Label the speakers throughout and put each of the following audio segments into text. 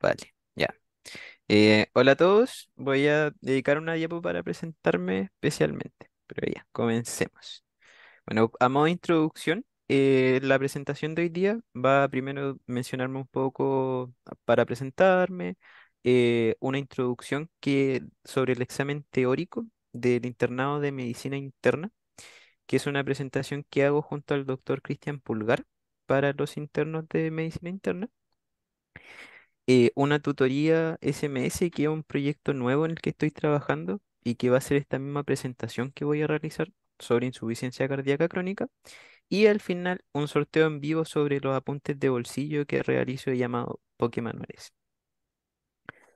Speaker 1: Vale, ya. Eh, hola a todos, voy a dedicar una diapo para presentarme especialmente, pero ya, comencemos. Bueno, a modo de introducción, eh, la presentación de hoy día va a primero mencionarme un poco para presentarme, eh, una introducción que, sobre el examen teórico del internado de medicina interna, que es una presentación que hago junto al doctor Cristian Pulgar para los internos de medicina interna. Eh, una tutoría SMS, que es un proyecto nuevo en el que estoy trabajando y que va a ser esta misma presentación que voy a realizar sobre insuficiencia cardíaca crónica. Y al final, un sorteo en vivo sobre los apuntes de bolsillo que realizo llamado Pokémanuales.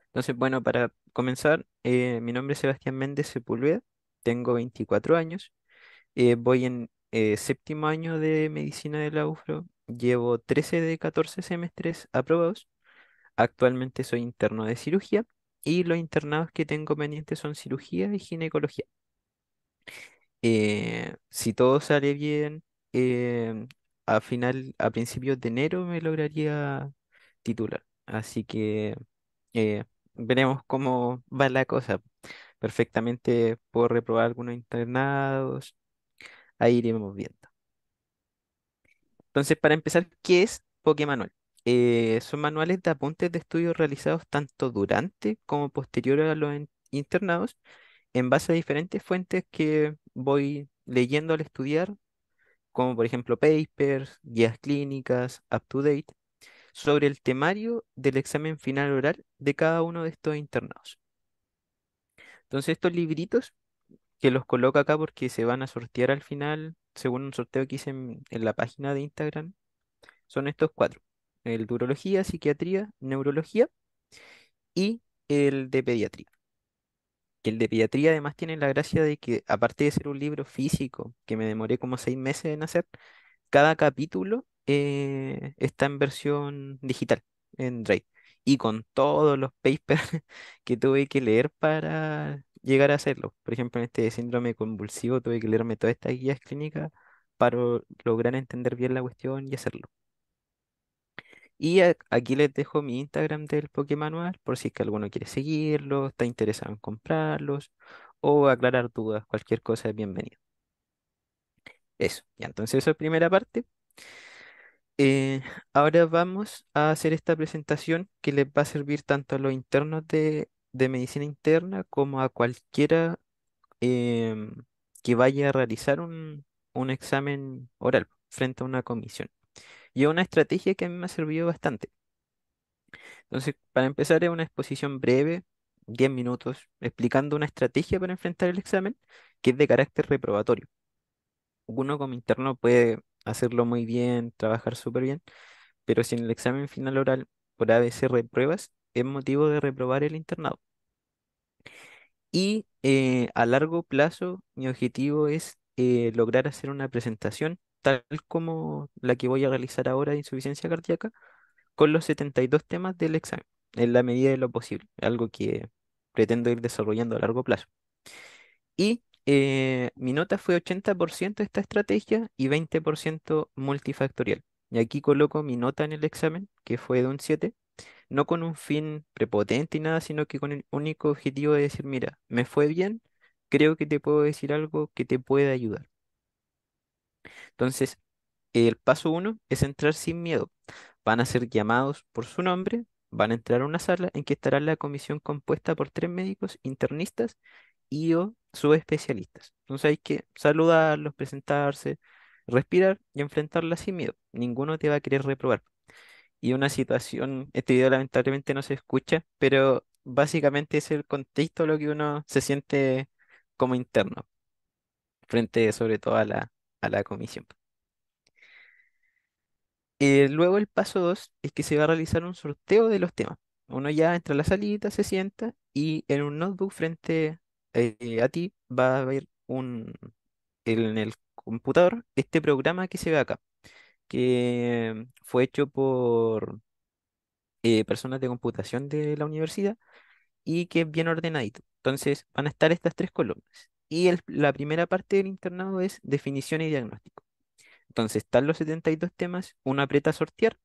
Speaker 1: Entonces, bueno, para comenzar, eh, mi nombre es Sebastián Méndez Sepúlveda, tengo 24 años, eh, voy en séptimo año de medicina de la llevo 13 de 14 semestres aprobados Actualmente soy interno de cirugía y los internados que tengo pendientes son cirugía y ginecología. Eh, si todo sale bien, eh, a final, a principios de enero me lograría titular. Así que eh, veremos cómo va la cosa. Perfectamente puedo reprobar algunos internados. Ahí iremos viendo. Entonces, para empezar, ¿qué es Pokémon? Eh, son manuales de apuntes de estudios realizados tanto durante como posterior a los internados en base a diferentes fuentes que voy leyendo al estudiar, como por ejemplo papers, guías clínicas, up-to-date, sobre el temario del examen final oral de cada uno de estos internados. Entonces estos libritos que los coloco acá porque se van a sortear al final, según un sorteo que hice en la página de Instagram, son estos cuatro el de urología, psiquiatría, neurología y el de pediatría. Que el de pediatría además tiene la gracia de que, aparte de ser un libro físico, que me demoré como seis meses en hacer, cada capítulo eh, está en versión digital, en Drive. Y con todos los papers que tuve que leer para llegar a hacerlo. Por ejemplo, en este síndrome convulsivo tuve que leerme todas estas guías clínicas para lograr entender bien la cuestión y hacerlo. Y aquí les dejo mi Instagram del Manual por si es que alguno quiere seguirlo, está interesado en comprarlos o aclarar dudas, cualquier cosa es bienvenido. Eso, y entonces esa es primera parte. Eh, ahora vamos a hacer esta presentación que les va a servir tanto a los internos de, medicina interna como a cualquiera eh, que vaya a realizar un examen oral frente a una comisión. Y es una estrategia que a mí me ha servido bastante. Entonces, para empezar, es una exposición breve, 10 minutos, explicando una estrategia para enfrentar el examen que es de carácter reprobatorio. Uno como interno puede hacerlo muy bien, trabajar súper bien, pero si en el examen final oral por ABC repruebas, es motivo de reprobar el internado. Y eh, a largo plazo, mi objetivo es eh, lograr hacer una presentación tal como la que voy a realizar ahora de insuficiencia cardíaca, con los 72 temas del examen, en la medida de lo posible, algo que pretendo ir desarrollando a largo plazo. Y eh, mi nota fue 80% esta estrategia y 20% multifactorial. Y aquí coloco mi nota en el examen, que fue de un 7, no con un fin prepotente y nada, sino que con el único objetivo de decir, mira, me fue bien, creo que te puedo decir algo que te pueda ayudar. Entonces, el paso uno es entrar sin miedo. Van a ser llamados por su nombre, van a entrar a una sala en que estará la comisión compuesta por tres médicos, internistas y o subespecialistas. Entonces hay que saludarlos, presentarse, respirar y enfrentarla sin miedo. Ninguno te va a querer reprobar. Y una situación, este video lamentablemente no se escucha, pero básicamente es el contexto lo que uno se siente como interno, frente sobre todo a la a la comisión. Eh, luego el paso 2 es que se va a realizar un sorteo de los temas. Uno ya entra a la salita, se sienta y en un notebook frente eh, a ti va a haber un, en el computador este programa que se ve acá, que fue hecho por eh, personas de computación de la universidad y que es bien ordenadito. Entonces van a estar estas tres columnas. Y la primera parte del internado es definición y diagnóstico. Entonces están los 72 temas, uno aprieta sortear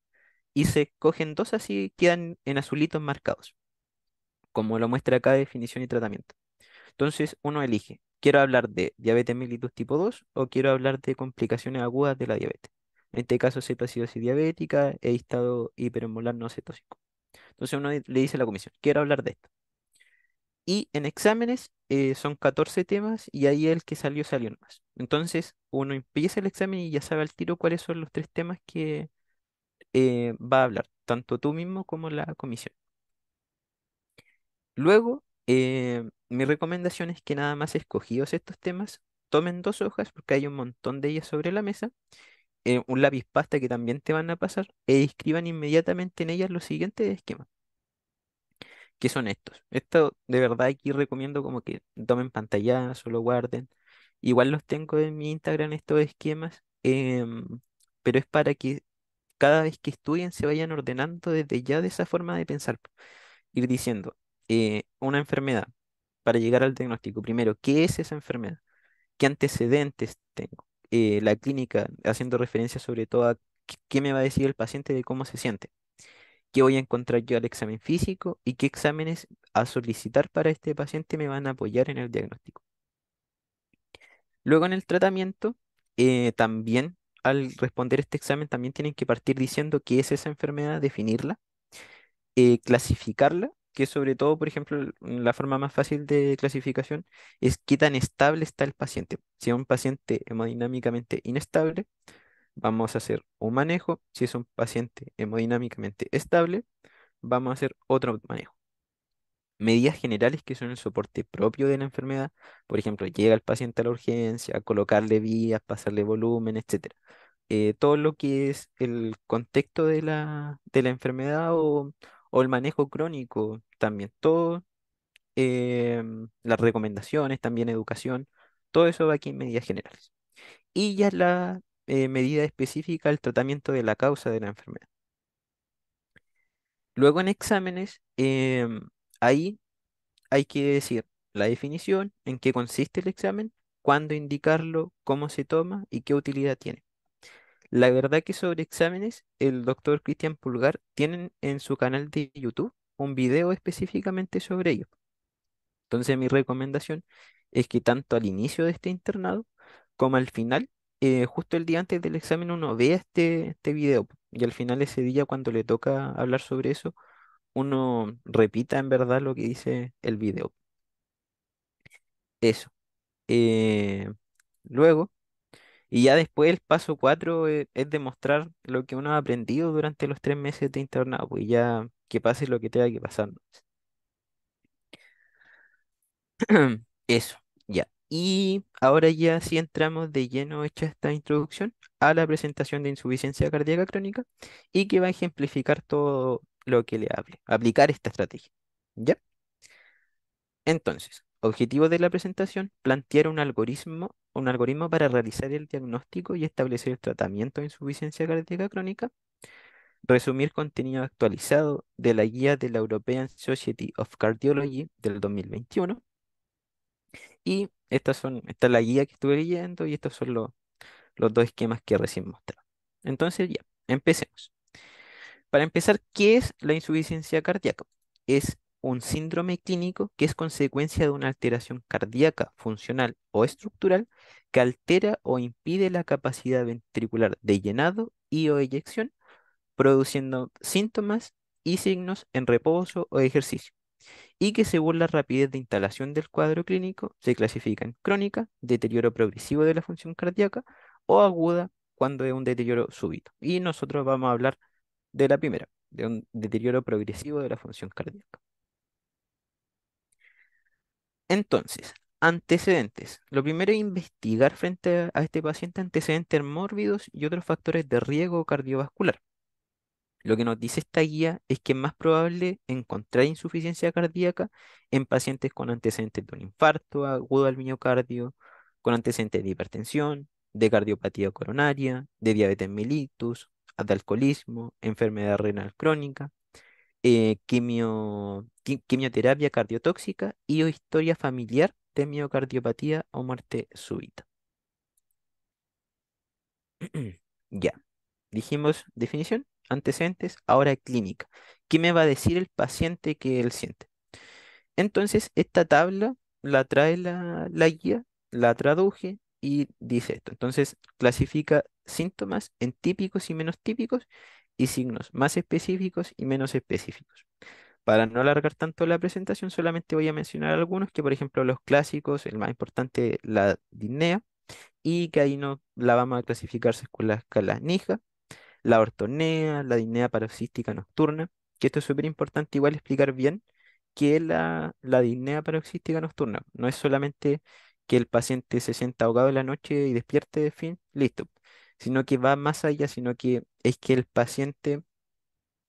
Speaker 1: y se cogen dos así y quedan en azulitos marcados, como lo muestra acá definición y tratamiento. Entonces uno elige, quiero hablar de diabetes mellitus tipo 2 o quiero hablar de complicaciones agudas de la diabetes. En este caso, cetoacidosis diabética e estado hipermolar no cetóxico. Entonces uno le dice a la comisión, quiero hablar de esto. Y en exámenes eh, son 14 temas y ahí el que salió salió más. Entonces uno empieza el examen y ya sabe al tiro cuáles son los tres temas que eh, va a hablar, tanto tú mismo como la comisión. Luego, eh, mi recomendación es que nada más escogidos estos temas, tomen dos hojas porque hay un montón de ellas sobre la mesa, un lápiz pasta que también te van a pasar e escriban inmediatamente en ellas los siguientes esquemas que son estos. Esto de verdad aquí recomiendo como que tomen pantalla o lo guarden. Igual los tengo en mi Instagram estos esquemas, em, pero es para que cada vez que estudien se vayan ordenando desde ya de esa forma de pensar. Ir diciendo, eh, una enfermedad, para llegar al diagnóstico, primero, ¿qué es esa enfermedad? ¿Qué antecedentes tengo? Eh, la clínica, haciendo referencia sobre todo a qué me va a decir el paciente de cómo se siente qué voy a encontrar yo al examen físico y qué exámenes a solicitar para este paciente me van a apoyar en el diagnóstico. Luego en el tratamiento, eh, también al responder este examen, también tienen que partir diciendo qué es esa enfermedad, definirla, eh, clasificarla, que sobre todo, por ejemplo, mm, la forma más fácil de clasificación es qué tan estable está el paciente. Si es un paciente hemodinámicamente inestable, vamos a hacer un manejo. Si es un paciente hemodinámicamente estable, vamos a hacer otro manejo. Medidas generales que son el soporte propio de la enfermedad. Por ejemplo, llega el paciente a la urgencia, colocarle vías, pasarle volumen, etc. Eh, todo lo que es el contexto de la, de la enfermedad o, el manejo crónico también. Todo, eh, las recomendaciones, también educación. Todo eso va aquí en medidas generales. Y ya la eh, medida específica al tratamiento de la causa de la enfermedad. Luego en exámenes, em, ahí hay que decir la definición, en qué consiste el examen, cuándo indicarlo, cómo se toma y qué utilidad tiene. La verdad que sobre exámenes, el doctor Cristian Pulgar tiene en su canal de YouTube un video específicamente sobre ello. Entonces mi recomendación es que tanto al inicio de este internado como al final eh, justo el día antes del examen uno ve este, este video y al final ese día cuando le toca hablar sobre eso, uno repita en verdad lo que dice el video. Eso. Eh, luego, y ya después el paso 4 eh, es, demostrar lo que uno ha aprendido durante los tres meses de internado, pues, y ya que pase lo que tenga que pasar. Eso, ya. Y ahora ya sí entramos de lleno hecha esta introducción a la presentación de insuficiencia cardíaca crónica y que va a ejemplificar todo lo que le hable, aplicar esta estrategia. ¿Ya? Entonces, objetivo de la presentación, plantear un algoritmo, un algoritmo para realizar el diagnóstico y establecer el tratamiento de insuficiencia cardíaca crónica, resumir contenido actualizado de la guía de la European Society of Cardiology del 2021, y estas son, esta es la guía que estuve leyendo y estos son los, los dos esquemas que recién mostré. Entonces ya, empecemos. Para empezar, ¿qué es la insuficiencia cardíaca? Es un síndrome clínico que es consecuencia de una alteración cardíaca, funcional o estructural que altera o impide la capacidad ventricular de llenado y o eyección, produciendo síntomas y signos en reposo o ejercicio y que según la rapidez de instalación del cuadro clínico se clasifica en crónica, deterioro progresivo de la función cardíaca o aguda cuando es un deterioro súbito. Y nosotros vamos a hablar de la primera, de un deterioro progresivo de la función cardíaca. Entonces, antecedentes. Lo primero es investigar frente a este paciente antecedentes mórbidos y otros factores de riesgo cardiovascular. Lo que nos dice esta guía es que es más probable encontrar insuficiencia cardíaca en pacientes con antecedentes de un infarto agudo al miocardio, con antecedentes de hipertensión, de cardiopatía coronaria, de diabetes mellitus, de alcoholismo, enfermedad renal crónica, eh, quimioterapia cardiotóxica y o historia familiar de miocardiopatía o muerte súbita. ya, dijimos definición antecedentes, ahora clínica. ¿Qué me va a decir el paciente que él siente? Entonces, esta tabla la trae la, guía, la traduje y dice esto. Entonces, clasifica síntomas en típicos y menos típicos y signos más específicos y menos específicos. Para no alargar tanto la presentación, solamente voy a mencionar algunos, que por ejemplo los clásicos, el más importante, la disnea, y que ahí no la vamos a clasificar con la escala Nija, la ortonea, la dinea paroxística nocturna, que esto es súper importante igual explicar bien que la, la paroxística nocturna. No es solamente que el paciente se sienta ahogado en la noche y despierte de fin, listo, sino que va más allá, sino que es que el paciente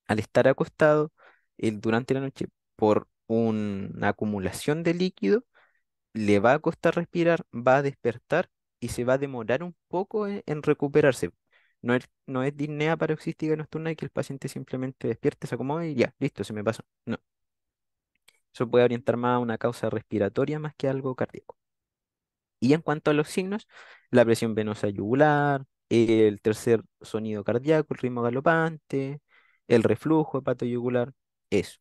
Speaker 1: al estar acostado el, durante la noche por una acumulación de líquido, le va a costar respirar, va a despertar y se va a demorar un poco en recuperarse. No es, no es disnea paroxística nocturna y que el paciente simplemente despierte, se acomode y ya, listo, se me pasó. No. Eso puede orientar más a una causa respiratoria más que algo cardíaco. Y en cuanto a los signos, la presión venosa yugular, el tercer sonido cardíaco, el ritmo galopante, el reflujo yugular, eso.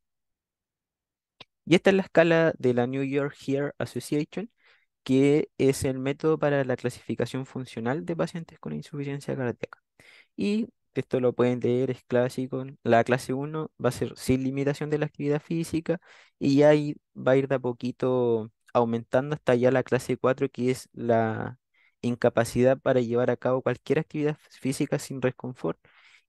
Speaker 1: Y esta es la escala de la New York Heart Association, que es el método para la clasificación funcional de pacientes con insuficiencia cardíaca. Y esto lo pueden leer, es clásico. La clase 1 va a ser sin limitación de la actividad física y ahí va a ir de a poquito aumentando hasta ya la clase 4, que es la incapacidad para llevar a cabo cualquier actividad física sin reconfort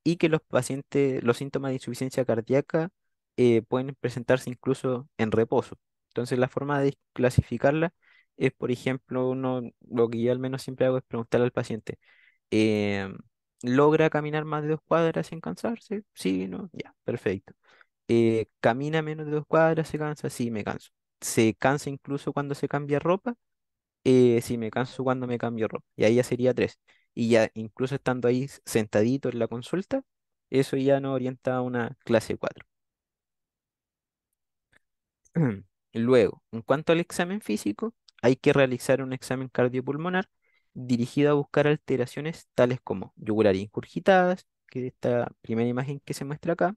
Speaker 1: y que los pacientes, los síntomas de insuficiencia cardíaca eh, pueden presentarse incluso en reposo. Entonces la forma de clasificarla es, por ejemplo, uno, lo que yo al menos siempre hago es preguntarle al paciente, em, logra caminar más de dos cuadras sin cansarse, sí, no, ya, perfecto. Eh, camina menos de dos cuadras, se cansa, sí, me canso. Se cansa incluso cuando se cambia ropa, eh, sí, me canso cuando me cambio ropa. Y ahí ya sería tres. Y ya, incluso estando ahí sentadito en la consulta, eso ya no orienta a una clase cuatro. Luego, en cuanto al examen físico, hay que realizar un examen cardiopulmonar dirigido a buscar alteraciones tales como yugular incurgitadas, que es esta primera imagen que se muestra acá,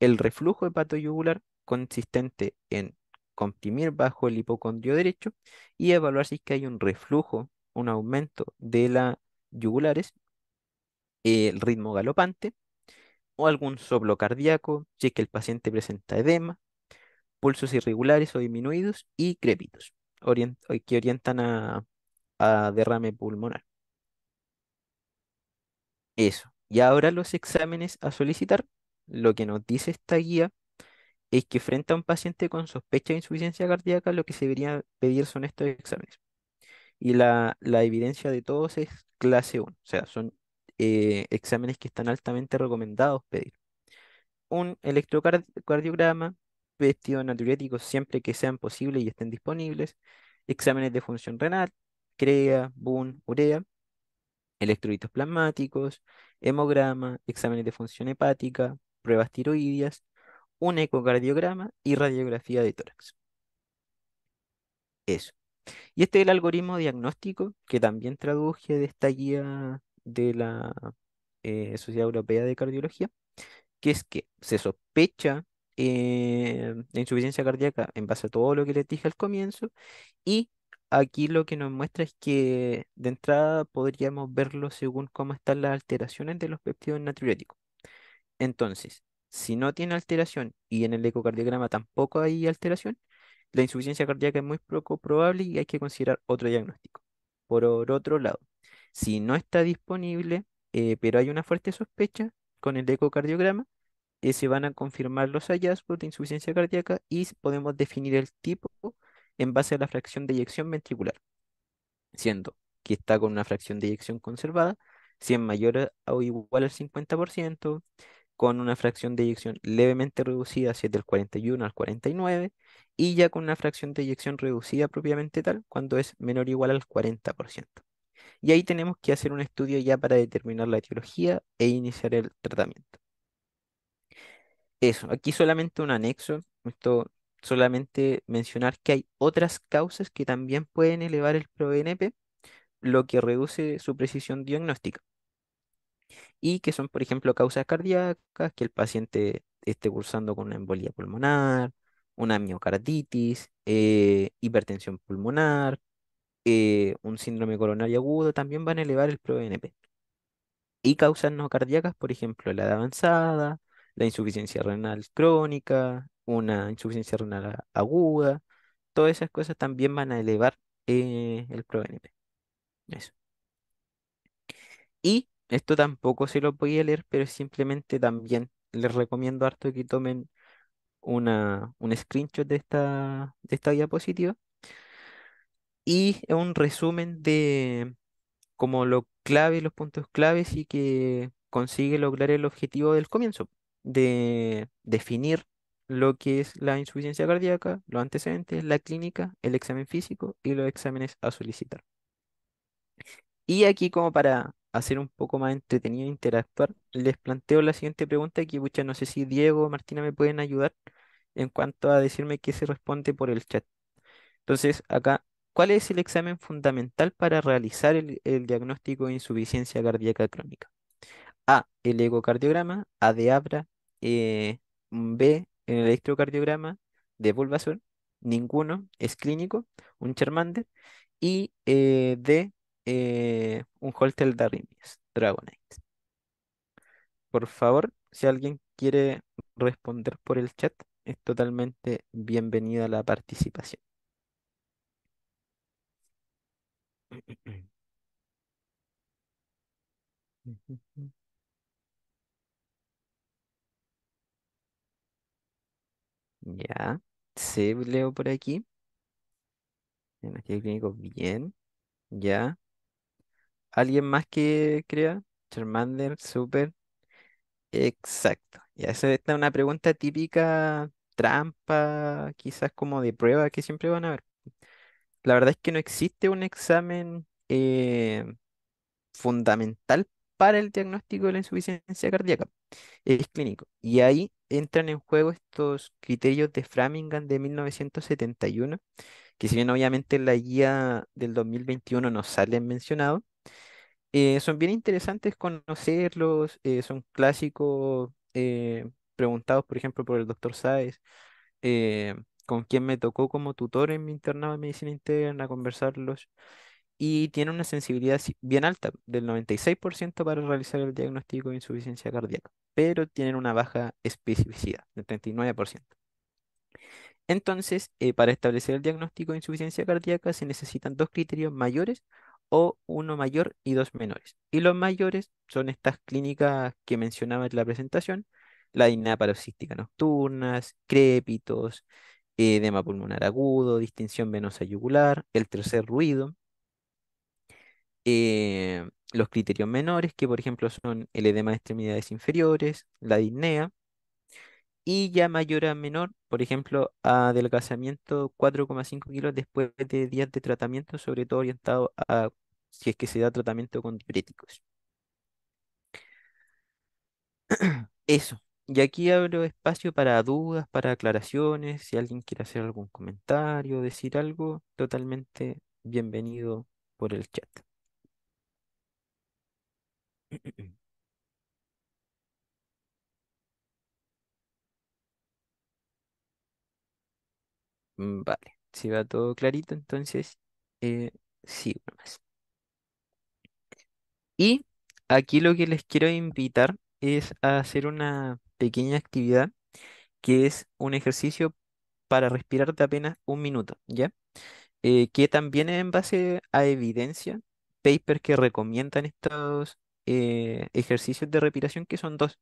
Speaker 1: el reflujo yugular consistente en comprimir bajo el hipocondrio derecho y evaluar si es que hay un reflujo, un aumento de la yugulares, el ritmo galopante o algún soplo cardíaco, si es que el paciente presenta edema, pulsos irregulares o disminuidos y crepitos que orientan a a derrame pulmonar. Eso. Y ahora los exámenes a solicitar. Lo que nos dice esta guía es que frente a un paciente con sospecha de insuficiencia cardíaca, lo que se debería pedir son estos exámenes. Y la, evidencia de todos es clase 1, o sea, son eh, exámenes que están altamente recomendados pedir. Un electrocardiograma, vestido natriurético siempre que sean posibles y estén disponibles, exámenes de función renal, CREA, BUN, urea, electrolitos plasmáticos, hemograma, exámenes de función hepática, pruebas tiroideas, un ecocardiograma y radiografía de tórax. Eso. Y este es el algoritmo diagnóstico que también traduje de esta guía de la eh, Sociedad Europea de Cardiología, que es que se sospecha eh, la insuficiencia cardíaca en base a todo lo que les dije al comienzo y aquí lo que nos muestra es que de entrada podríamos verlo según cómo están las alteraciones de los peptidos natriuréticos. Entonces, si no tiene alteración y en el ecocardiograma tampoco hay alteración, la insuficiencia cardíaca es muy poco probable y hay que considerar otro diagnóstico. Por otro lado, si no está disponible, eh, pero hay una fuerte sospecha con el ecocardiograma, eh, se van a confirmar los hallazgos de insuficiencia cardíaca y podemos definir el tipo en base a la fracción de eyección ventricular, siendo que está con una fracción de eyección conservada, si es mayor o igual al 50%, con una fracción de eyección levemente reducida, si es del 41 al 49, y ya con una fracción de eyección reducida propiamente tal, cuando es menor o igual al 40%. Y ahí tenemos que hacer un estudio ya para determinar la etiología e iniciar el tratamiento. Eso, aquí solamente un anexo, esto solamente mencionar que hay otras causas que también pueden elevar el ProBNP, lo que reduce su precisión diagnóstica. Y que son, por ejemplo, causas cardíacas, que el paciente esté cursando con una embolía pulmonar, una miocarditis, eh, hipertensión pulmonar, eh, un síndrome coronario agudo, también van a elevar el ProBNP. Y causas no cardíacas, por ejemplo, la edad avanzada, la insuficiencia renal crónica, una insuficiencia renal aguda, todas esas cosas también van a elevar eh, el ProNP. Y esto tampoco se lo podía leer, pero simplemente también les recomiendo harto que tomen una, un screenshot de esta, de esta diapositiva y un resumen de como lo clave, los puntos claves y que consigue lograr el objetivo del comienzo de definir lo que es la insuficiencia cardíaca, los antecedentes, la clínica, el examen físico y los exámenes a solicitar. Y aquí como para hacer un poco más entretenido e interactuar, les planteo la siguiente pregunta que no sé si Diego o Martina me pueden ayudar en cuanto a decirme qué se responde por el chat. Entonces, acá, ¿cuál es el examen fundamental para realizar el, el diagnóstico de insuficiencia cardíaca crónica? A, el ecocardiograma, A de Abra, B, eh, en el electrocardiograma de Bulbasaur, ninguno es clínico, un Charmander, y eh, D, un eh, un Holtel Dragonite. Por favor, si alguien quiere responder por el chat, es totalmente bienvenida la participación. Ya. se pues, leo por aquí. Diagnóstico clínico, bien. Ya. ¿Alguien más que crea? Charmander, super, Exacto. Ya, esa es una pregunta típica, trampa, quizás como de prueba que siempre van a ver. La verdad es que no existe un examen eh, fundamental para el diagnóstico de la insuficiencia cardíaca. Es clínico. Y ahí entran en juego estos criterios de Framingham de 1971, que si bien obviamente en la guía del 2021 nos salen mencionados, eh, son bien interesantes conocerlos, eh, son clásicos eh, preguntados, por ejemplo, por el doctor Sáez, con quien me tocó como tutor en mi internado de medicina interna, conversarlos y tiene una sensibilidad bien alta, del 96% para realizar el diagnóstico de insuficiencia cardíaca, pero tienen una baja especificidad, del 39%. Entonces, eh, para establecer el diagnóstico de insuficiencia cardíaca se necesitan dos criterios mayores o uno mayor y dos menores. Y los mayores son estas clínicas que mencionaba en la presentación, la dignidad paroxística nocturnas, crépitos, eh, edema pulmonar agudo, distinción venosa yugular, el tercer ruido, eh, los criterios menores, que por ejemplo son el edema de extremidades inferiores, la disnea, y ya mayor a menor, por ejemplo, adelgazamiento 4,5 kilos después de días de tratamiento, sobre todo orientado a si es que se da tratamiento con diuréticos. Eso. Y aquí abro espacio para dudas, para aclaraciones, si alguien quiere hacer algún comentario, decir algo, totalmente bienvenido por el chat. Mm, vale, si va todo clarito, entonces eh, Y aquí lo que les quiero invitar es a hacer una pequeña actividad que es un ejercicio para respirar de apenas un minuto, ¿ya? Eh, que también es en base a evidencia, papers que recomiendan estos eh, ejercicios de respiración, que son dos,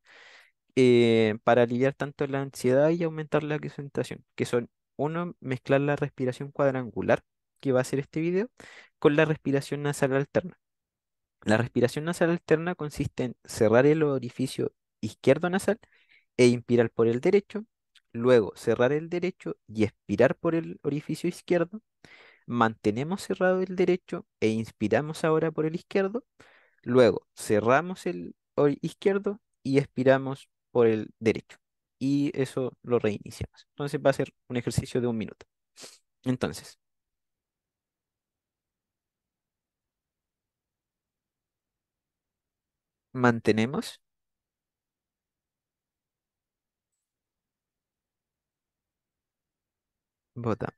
Speaker 1: eh, para aliviar tanto la ansiedad y aumentar la concentración, que son uno, mezclar la respiración cuadrangular, que va a ser este video, con la respiración nasal alterna. La respiración nasal alterna consiste en cerrar el orificio izquierdo nasal e inspirar por el derecho, luego cerrar el derecho y expirar por el orificio izquierdo. Mantenemos cerrado el derecho e inspiramos ahora por el izquierdo. Luego cerramos el izquierdo y expiramos por el derecho. Y eso lo reiniciamos. Entonces va a ser un ejercicio de un minuto. Entonces. Mantenemos. Votamos.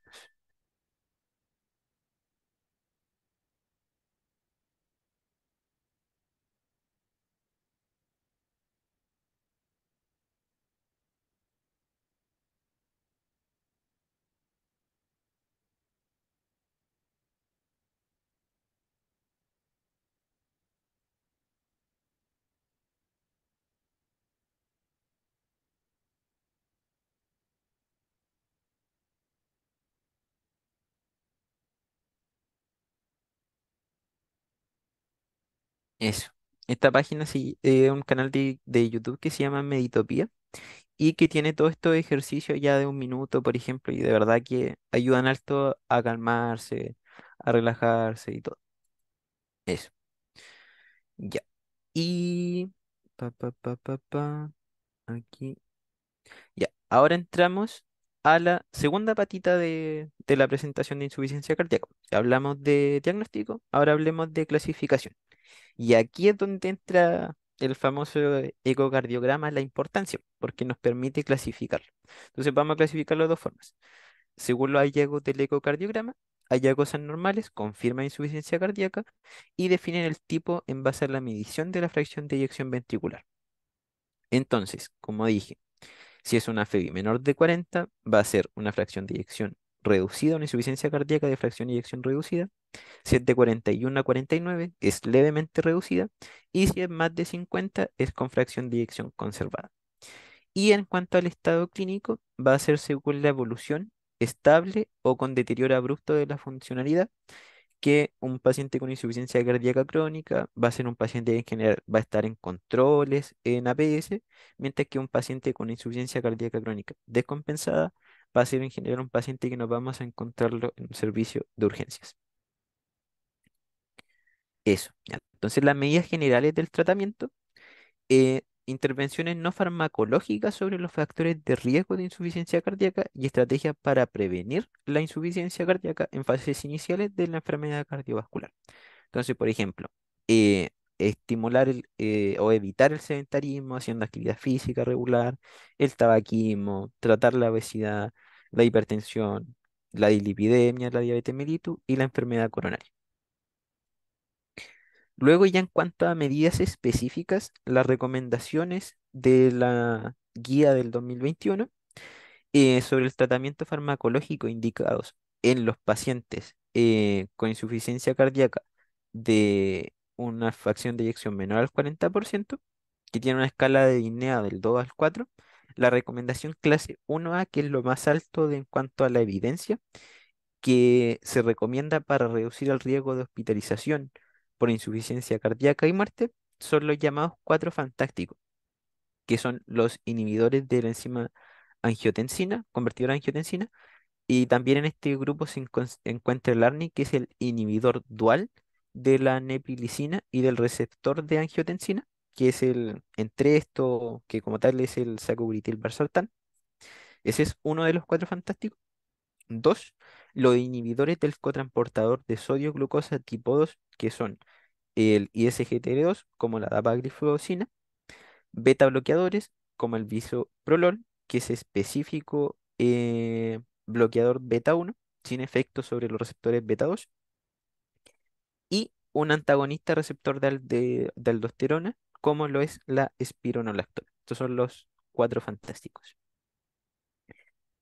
Speaker 1: Eso. Esta página sí, es eh, un canal de, YouTube que se llama Meditopía y que tiene todos estos ejercicios ya de un minuto, por ejemplo, y de verdad que ayudan alto a calmarse, a relajarse y todo. Eso. Ya. Y... Pa, pa, pa, pa, pa. Aquí. Ya. Ahora entramos a la segunda patita de, de la presentación de insuficiencia cardíaca. Hablamos de diagnóstico, ahora hablemos de clasificación. Y aquí es donde entra el famoso ecocardiograma, la importancia, porque nos permite clasificarlo. Entonces vamos a clasificarlo de dos formas. Según los hallazgos del ecocardiograma, hallazgos anormales confirma insuficiencia cardíaca y definen el tipo en base a la medición de la fracción de eyección ventricular. Entonces, como dije, si es una FEBI menor de 40, va a ser una fracción de eyección reducida, una insuficiencia cardíaca de fracción de eyección reducida, si es de 41 a 49, es levemente reducida. Y si es más de 50, es con fracción de eyección conservada. Y en cuanto al estado clínico, va a ser según la evolución estable o con deterioro abrupto de la funcionalidad, que un paciente con insuficiencia cardíaca crónica va a ser un paciente que en general va a estar en controles en APS, mientras que un paciente con insuficiencia cardíaca crónica descompensada va a ser en general un paciente que nos vamos a encontrarlo en un servicio de urgencias. Eso. Entonces, las medidas generales del tratamiento, eh, intervenciones no farmacológicas sobre los factores de riesgo de insuficiencia cardíaca y estrategias para prevenir la insuficiencia cardíaca en fases iniciales de la enfermedad cardiovascular. Entonces, por ejemplo, eh, estimular eh, o evitar el sedentarismo haciendo actividad física regular, el tabaquismo, tratar la obesidad, la hipertensión, la dilipidemia, la diabetes mellitus y la enfermedad coronaria. Luego ya en cuanto a medidas específicas, las recomendaciones de la guía del 2021 eh, sobre el tratamiento farmacológico indicados en los pacientes eh, con insuficiencia cardíaca de una fracción de eyección menor al 40%, que tiene una escala de INEA del 2 al 4, la recomendación clase 1A, que es lo más alto en cuanto a la evidencia, que se recomienda para reducir el riesgo de hospitalización por insuficiencia cardíaca y muerte son los llamados cuatro fantásticos, que son los inhibidores de la enzima angiotensina, convertidora en angiotensina, y también en este grupo se encuentra el ARNI, que es el inhibidor dual de la nepilicina y del receptor de angiotensina, que es el, entre esto, que como tal es el sacubitril valsartan Ese es uno de los cuatro fantásticos. Dos, los inhibidores del cotransportador de sodio glucosa tipo 2, que son el ISGT2, como la dapagliflozina, beta bloqueadores, como el bisoprolol, que es específico eh, bloqueador beta 1, sin efecto sobre los receptores beta 2, y un antagonista receptor de, aldosterona, como lo es la espironolactona. Estos son los cuatro fantásticos.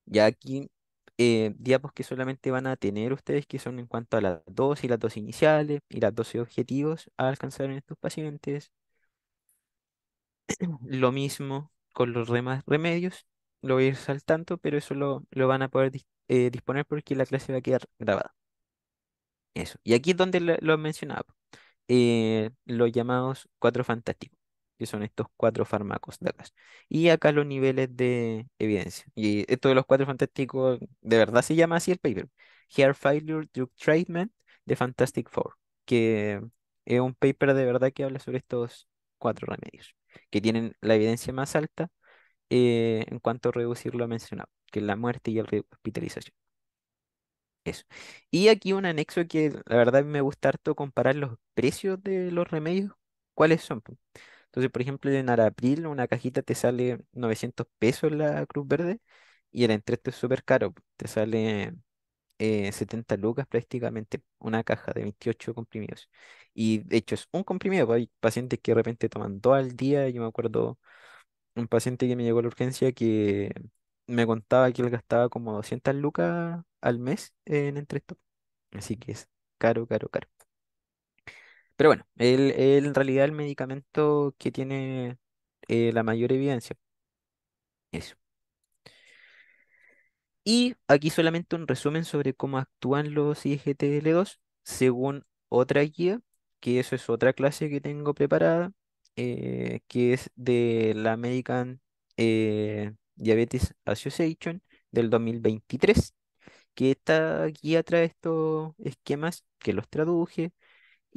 Speaker 1: Ya aquí eh, diapos que solamente van a tener ustedes, que son en cuanto a las dos y las dos iniciales y las dos objetivos a alcanzar en estos pacientes. Lo mismo con los demás remedios, lo voy a ir saltando, pero eso lo, van a poder eh, disponer porque la clase va a quedar grabada. Eso. Y aquí es donde lo, mencionaba, eh, los llamados cuatro fantásticos que son estos cuatro fármacos de acá. Y acá los niveles de evidencia. Y esto de los cuatro fantásticos, de verdad se llama así el paper. Hair Failure Drug Treatment de Fantastic Four, que es un paper de verdad que habla sobre estos cuatro remedios, que tienen la evidencia más alta eh, en cuanto a reducir lo mencionado, que es la muerte y la hospitalización. Eso. Y aquí un anexo que la verdad me gusta harto comparar los precios de los remedios, cuáles son. Entonces, por ejemplo, en abril una cajita te sale 900 pesos la Cruz Verde y el entresto es súper caro, te sale 70 eh, lucas prácticamente, una caja de 28 comprimidos. Y de hecho es un comprimido, hay pacientes que de repente toman dos al día, yo me acuerdo un paciente que me llegó a la urgencia que me contaba que él gastaba como 200 lucas al mes en entresto. Así que es caro, caro, caro. Pero bueno, el, en realidad el medicamento que tiene eh, la mayor evidencia. Eso. Y aquí solamente un resumen sobre cómo actúan los IGTL2 según otra guía, que eso es otra clase que tengo preparada, eh, que es de la American eh, Diabetes Association del 2023, que esta guía trae estos esquemas que los traduje,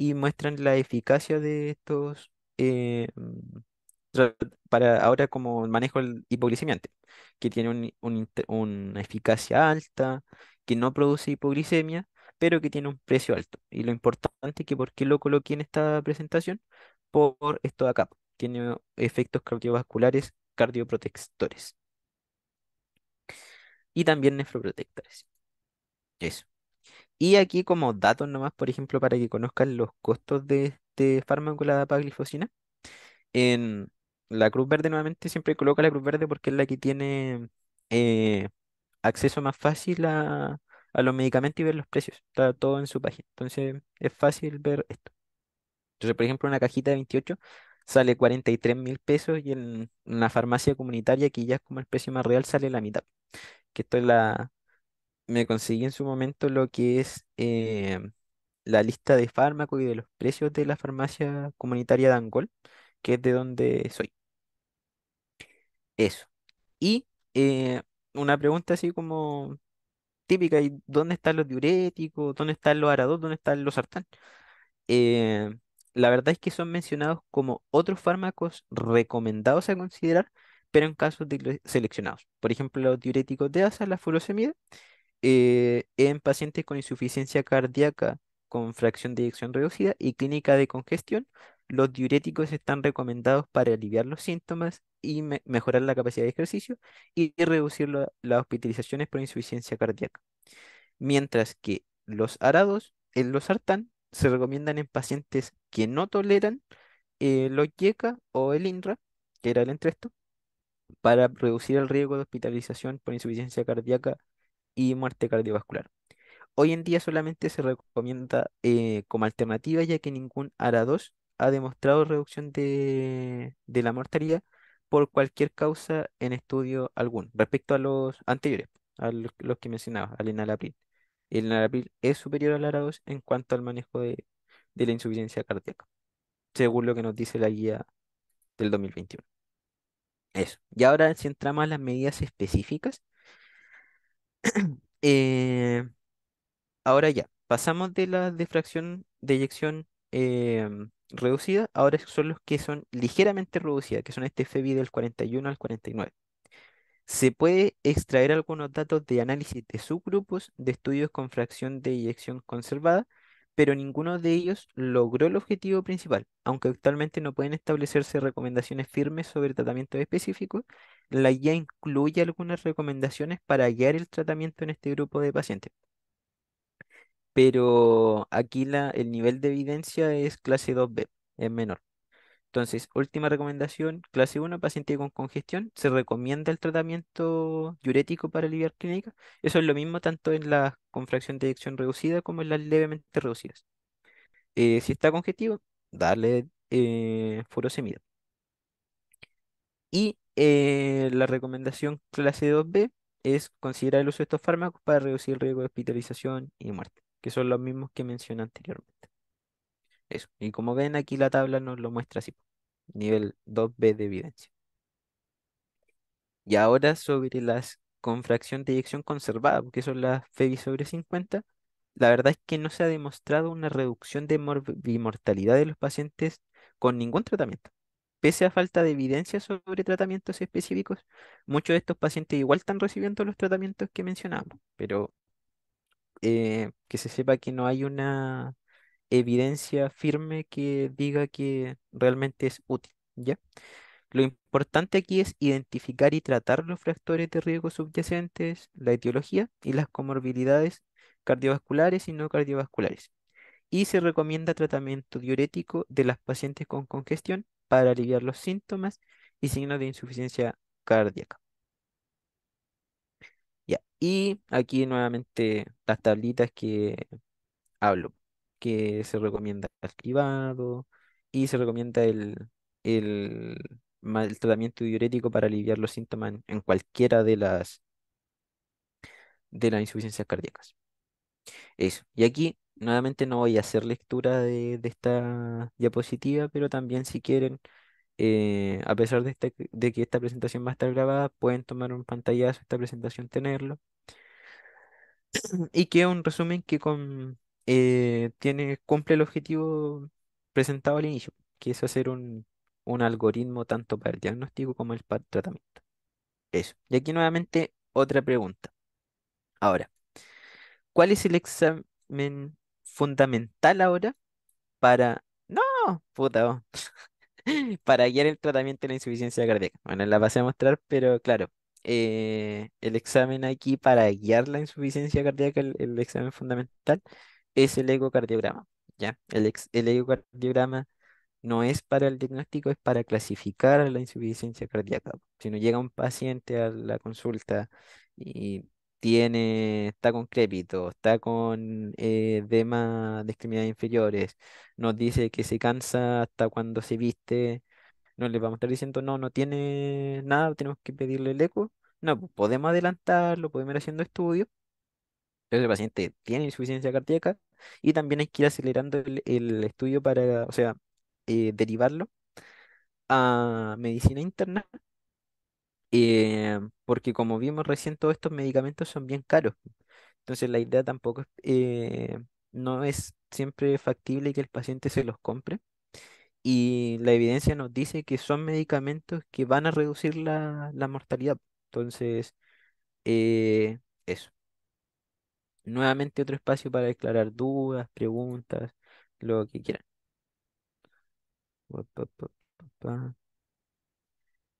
Speaker 1: y muestran la eficacia de estos eh, para ahora como manejo el hipoglicemiante, que tiene una eficacia alta, que no produce hipoglicemia, pero que tiene un precio alto. Y lo importante es que por qué lo coloqué en esta presentación, por esto de acá, tiene efectos cardiovasculares cardioprotectores. Y también nefroprotectores. Eso. Y aquí como datos nomás, por ejemplo, para que conozcan los costos de este fármaco, la paglifosina, en la Cruz Verde nuevamente siempre coloca la Cruz Verde porque es la que tiene eh, acceso más fácil a, los medicamentos y ver los precios. Está todo en su página. Entonces es fácil ver esto. Entonces, por ejemplo, una cajita de 28 sale 43 mil pesos y en una farmacia comunitaria que ya es como el precio más real sale la mitad. Que esto es la, me conseguí en su momento lo que es eh, la lista de fármacos y de los precios de la farmacia comunitaria de Angol, que es de donde soy. Eso. Y eh, una pregunta así como típica, ¿y dónde están los diuréticos? ¿Dónde están los arados? ¿Dónde están los sartán? Eh, la verdad es que son mencionados como otros fármacos recomendados a considerar, pero en casos seleccionados. Por ejemplo, los diuréticos de asa, la furosemida, eh, en pacientes con insuficiencia cardíaca con fracción de eyección reducida y clínica de congestión, los diuréticos están recomendados para aliviar los síntomas y mejorar la capacidad de ejercicio y reducir las hospitalizaciones por insuficiencia cardíaca. Mientras que los arados, en los sartán, se recomiendan en pacientes que no toleran El eh, los YECA o el INRA, que era el entresto, para reducir el riesgo de hospitalización por insuficiencia cardíaca y muerte cardiovascular. Hoy en día solamente se recomienda eh, como alternativa ya que ningún ARA2 ha demostrado reducción de, la mortalidad por cualquier causa en estudio alguno, respecto a los anteriores, a los, que mencionaba, al enalapril. El enalapril es superior al ARA2 en cuanto al manejo de, de la insuficiencia cardíaca, según lo que nos dice la guía del 2021. Eso. Y ahora si entramos a las medidas específicas, Eh, ahora ya, pasamos de la difracción de eyección em, reducida, ahora son los que son ligeramente reducidas, que son este FEBI del 41 al 49. Se puede extraer algunos datos de análisis de subgrupos de estudios con fracción de eyección conservada, pero ninguno de ellos logró el objetivo principal, aunque actualmente no pueden establecerse recomendaciones firmes sobre tratamientos específicos, la guía incluye algunas recomendaciones para guiar el tratamiento en este grupo de pacientes. Pero aquí el nivel de evidencia es clase 2B, es menor. Entonces, última recomendación, clase 1, paciente con congestión, se recomienda el tratamiento diurético para aliviar clínica. Eso es lo mismo tanto en la confracción de eyección reducida como en las levemente reducidas. Eh, si está congestivo, darle eh, furosemida. Y eh, la recomendación clase 2B es considerar el uso de estos fármacos para reducir el riesgo de hospitalización y muerte, que son los mismos que mencioné anteriormente. Eso. Y como ven, aquí la tabla nos lo muestra así. Nivel 2B de evidencia. Y ahora sobre las con fracción de eyección conservada, porque son las FEBI sobre 50, la verdad es que no se ha demostrado una reducción de mortalidad de los pacientes con ningún tratamiento pese a falta de evidencia sobre tratamientos específicos, muchos de estos pacientes igual están recibiendo los tratamientos que mencionamos, pero eh, que se sepa que no hay una evidencia firme que diga que realmente es útil, ¿ya? Lo importante aquí es identificar y tratar los factores de riesgo subyacentes, la etiología y las comorbilidades cardiovasculares y no cardiovasculares. Y se recomienda tratamiento diurético de las pacientes con congestión para aliviar los síntomas y signos de insuficiencia cardíaca. y aquí nuevamente las tablitas que hablo, que se recomienda el cribado y se recomienda el, el, tratamiento diurético para aliviar los síntomas en, cualquiera de las de las insuficiencias cardíacas. Eso. Y aquí nuevamente no voy a hacer lectura de, esta diapositiva, pero también si quieren, eh, a pesar de, este, de que esta presentación va a estar grabada, pueden tomar un pantallazo, esta presentación tenerlo. Y que un resumen que con, eh, tiene, cumple el objetivo presentado al inicio, que es hacer un, algoritmo tanto para el diagnóstico como para el tratamiento. Eso. Y aquí nuevamente otra pregunta. Ahora, ¿cuál es el examen fundamental ahora para... No, puta. para guiar el tratamiento de la insuficiencia cardíaca. Bueno, la pasé a mostrar, pero claro, eh, el examen aquí para guiar la insuficiencia cardíaca, el, examen fundamental, es el ecocardiograma. ¿ya? El, ex, el ecocardiograma no es para el diagnóstico, es para clasificar la insuficiencia cardíaca. Si no llega un paciente a la consulta y tiene, está con crépito, está con eh, demas de extremidades inferiores, nos dice que se cansa hasta cuando se viste, no le vamos a estar diciendo, no, no tiene nada, tenemos que pedirle el eco. No, pues, podemos adelantarlo, podemos ir haciendo estudios. Entonces el paciente tiene insuficiencia cardíaca y también hay que ir acelerando el, estudio para, o sea, eh, derivarlo a medicina interna eh, porque como vimos recién, todos estos medicamentos son bien caros. Entonces la idea tampoco es, eh, no es siempre factible que el paciente se los compre. Y la evidencia nos dice que son medicamentos que van a reducir la, mortalidad. Entonces, eh, eso. Nuevamente otro espacio para declarar dudas, preguntas, lo que quieran.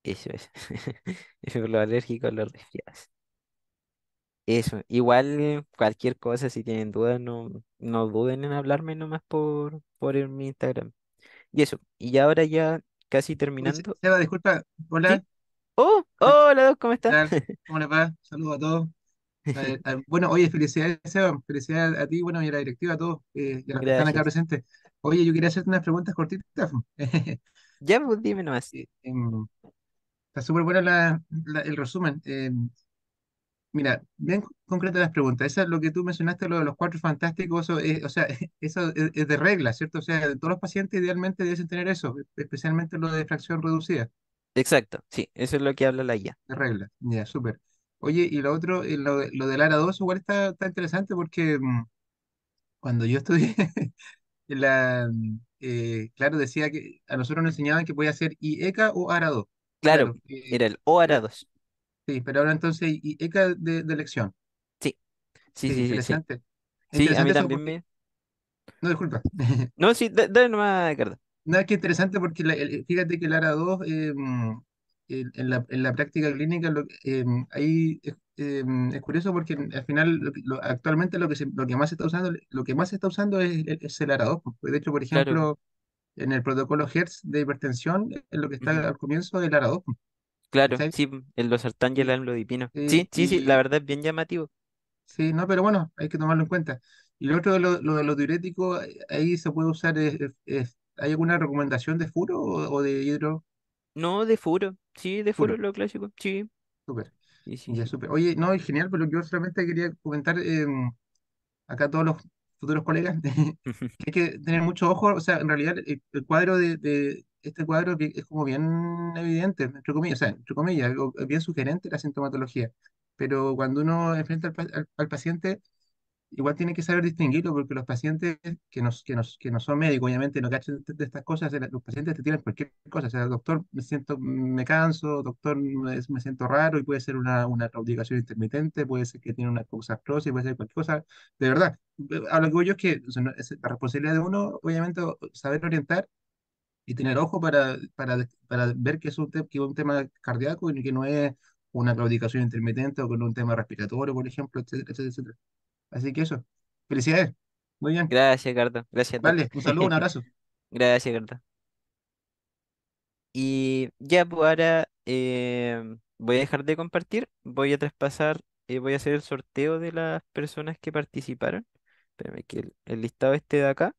Speaker 1: Eso es. Eso es lo alérgico a los resfriados. Eso. Igual cualquier cosa, si tienen dudas, no, no duden en hablarme nomás por, por el- mi Instagram. Y eso. Y ahora ya casi terminando. Seba, disculpa. Hola, oh, oh, hola, ¿cómo estás?
Speaker 2: ¿Cómo le va? Saludos a todos. Eh, ah, bueno, oye, felicidades, Seba. Felicidades a ti, bueno, y a la directiva, a todos eh, y a los que están acá presentes. Oye, yo quería hacerte unas preguntas cortitas. Ya, pues, dime nomás. Eh, em, Está súper bueno el resumen. Eh, mira, bien concreta las preguntas. Esa, lo que tú mencionaste, lo de los cuatro fantásticos, o sea, eso es, de regla, ¿cierto? O sea, todos los pacientes idealmente deben tener eso, especialmente lo de fracción reducida.
Speaker 1: Exacto, sí, eso es lo que habla la guía. De regla, ya,
Speaker 2: súper. Oye, y lo otro, eh, lo, del ARA 2 igual está, está interesante porque mm, cuando yo estudié, la, mm, eh, claro, decía que a nosotros nos enseñaban que podía ser IECA o ARA 2. Claro, eh, era el O eh, ara 2 sí, pero ahora entonces, y ECA de, elección. Sí, sí, Sí, sí, interesante. Sí, a mí también me... No, disculpa. No, sí, dale nomás, Ricardo. No, es que es interesante porque fíjate que el ARA 2 eh, en la, práctica clínica ahí es, curioso porque al final actualmente lo que, se- lo que más se está usando lo que más se está usando es, el ARA 2. Pues. De hecho, por ejemplo, en el protocolo Hertz de hipertensión, en lo que está al comienzo del arado
Speaker 1: Claro, sí, sí, el losartán y el amlodipino. sí, sí, sí, la verdad es bien llamativo.
Speaker 2: Sí, no, pero bueno, hay que tomarlo en cuenta. Y lo otro de lo, de lo diurético, ahí se puede usar, eh, eh, eh, ¿hay alguna recomendación de
Speaker 1: furo o, de hidro? No, de furo, sí, de furo, lo clásico, sí. Súper. ya, Oye,
Speaker 2: no, es genial, pero yo solamente quería comentar, em, acá todos los futuros colegas, hay que tener mucho ojo, o sea, en realidad eh, el, cuadro de, este cuadro es como bien evidente, entre comillas, o sea, bien sugerente la sintomatología, pero cuando uno enfrenta al paciente, igual tienen que saber distinguirlo porque los pacientes que, nos, que, nos, que no son médicos, obviamente no cachan de, estas cosas, eh, los pacientes te tienen cualquier cosa, o sea, doctor, me siento, me canso, doctor, me, siento raro y puede ser una, una intermitente, puede ser que tiene una cosa puede ser cualquier cosa, de verdad. Eh, a lo que voy yo es que es la responsabilidad de uno, obviamente, saber orientar y tener ojo para, para, para ver que es un, que es un tema cardíaco y que no es una claudicación intermitente o con un tema respiratorio, por ejemplo, etcétera, etcétera, etcétera. Así que eso. Felicidades.
Speaker 1: Muy bien. Gracias, Carta. Gracias Vale, un saludo, un abrazo. Gracias, Carta. Y ya, pues, ahora eh, voy a dejar de compartir. Voy a traspasar, eh, voy a hacer el sorteo de las personas que participaron. Espérame que el, listado esté de acá.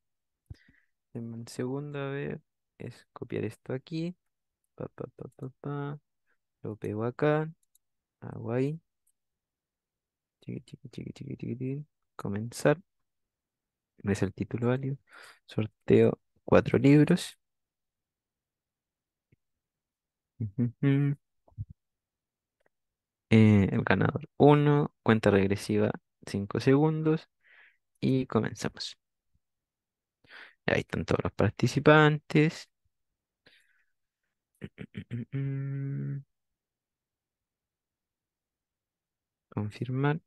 Speaker 1: En un segundo, a ver. Es copiar esto aquí. lo pego acá. Hago ahí comenzar Comenzar. Es el título válido. Sorteo cuatro libros. Eh, el ganador 1, cuenta regresiva 5 segundos y comenzamos. Ahí están todos los participantes. Mm, mm, mm, Confirmar.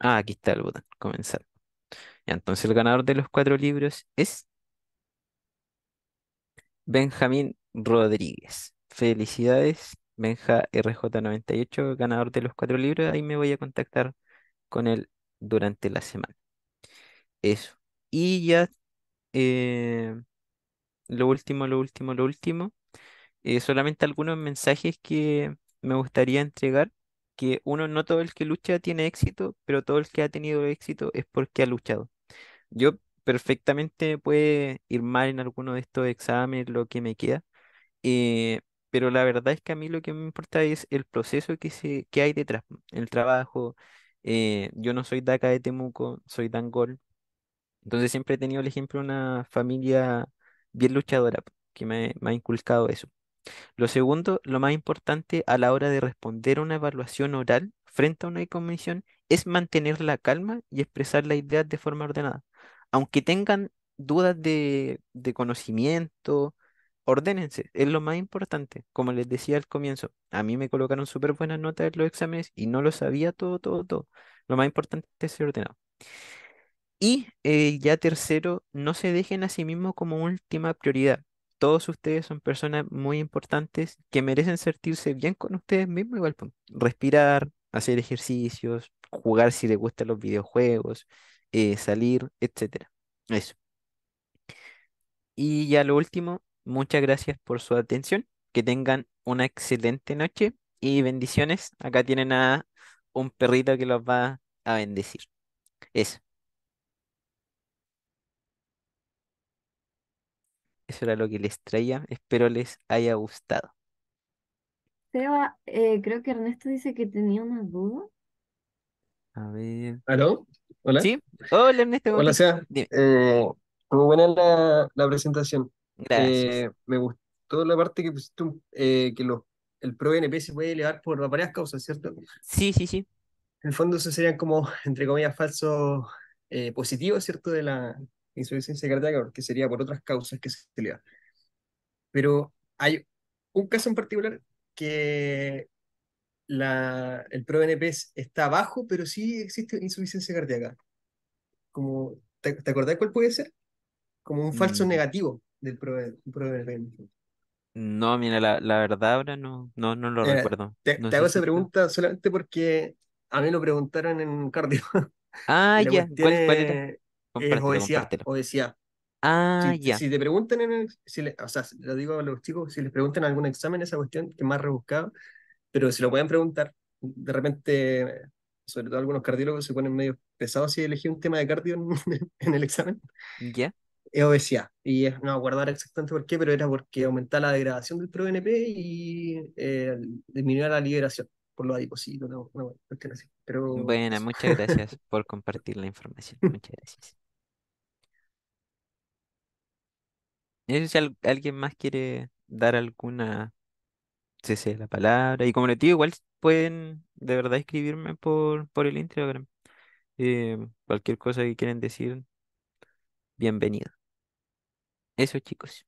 Speaker 1: Ah, aquí está el botón, comenzar. Y entonces el ganador de los cuatro libros es Benjamín Rodríguez. Felicidades, Benja RJ98, ganador de los cuatro libros. Ahí me voy a contactar con él durante la semana. Eso. Y ya eh, lo último, lo último, lo último. Eh, solamente algunos mensajes que me gustaría entregar, que uno, no todo el que lucha tiene éxito, pero todo el que ha tenido éxito es porque ha luchado. Yo perfectamente puede ir mal en alguno de estos exámenes, lo que me queda, eh, pero la verdad es que a mí lo que me importa es el proceso que, se, hay detrás, el trabajo. Eh, yo no soy daca de Temuco, soy Dangol entonces siempre he tenido el ejemplo de una familia bien luchadora que me ha inculcado eso. Lo segundo, lo más importante a la hora de responder a una evaluación oral frente a una comisión es mantener la calma y expresar la idea de forma ordenada. Aunque tengan dudas de, conocimiento, ordénense, es lo más importante. Como les decía al comienzo, a mí me colocaron súper buenas notas en los exámenes y no lo sabía todo, todo, todo. Lo más importante es ser ordenado. Y eh, ya tercero, no se dejen a sí mismo como última prioridad todos ustedes son personas muy importantes que merecen sentirse bien con ustedes mismos, igual, pues, respirar, hacer ejercicios, jugar si les gustan los videojuegos, eh, salir, etcétera. Eso. Y ya lo último, muchas gracias por su atención. Que tengan una excelente noche y bendiciones. Acá tienen a un perrito que los va a bendecir. Eso. Eso era lo que les traía. Espero les haya gustado. Seba, eh, creo que Ernesto dice que tenía una duda. A ver. ¿Aló? ¿Hola? ¿Sí? Hola, Ernesto. Hola, Seba. Eh, sea.
Speaker 3: muy buena la, la presentación. Gracias. Eh, me gustó la parte que pusiste que lo el pro NP se puede elevar por varias causas, ¿cierto? Sí, sí, sí. En el fondo, eso serían como, entre comillas, falsos positivos, ¿cierto? De la, insuficiencia cardíaca, porque que sería por otras causas que se le dan. Pero hay un caso en particular que la, el ProBNP está bajo, pero sí existe insuficiencia cardíaca. Como, ¿te, acordás cuál puede ser? Como un falso mm. negativo del ProBNP.
Speaker 1: No, mira, la, la, verdad ahora no, no, no lo recuerdo. Te, hago esa
Speaker 3: pregunta solamente porque a mí lo preguntaron en cardio.
Speaker 1: Ah, ya. ¿Cuál,
Speaker 3: es obesidad, Ah, si, ya. Si te preguntan, en o sea, lo digo a los chicos, si les preguntan algún examen, esa cuestión que es más rebuscada, pero si lo pueden preguntar, de repente, sobre todo algunos cardiólogos se ponen medio pesados si elegí un tema de cardio en, el examen. Ya. Es obesidad. Y es, no guardar exactamente por qué, pero era porque aumentaba la degradación del ProNP y eh, disminuía la liberación por los adipocitos, no, no, bueno, pues, muchas gracias
Speaker 1: por compartir la información. Muchas gracias. Si alguien más quiere dar alguna cese la palabra, y como le digo, igual pueden de verdad escribirme por, por el Instagram. Eh, cualquier cosa que quieran decir, bienvenido. Eso, chicos.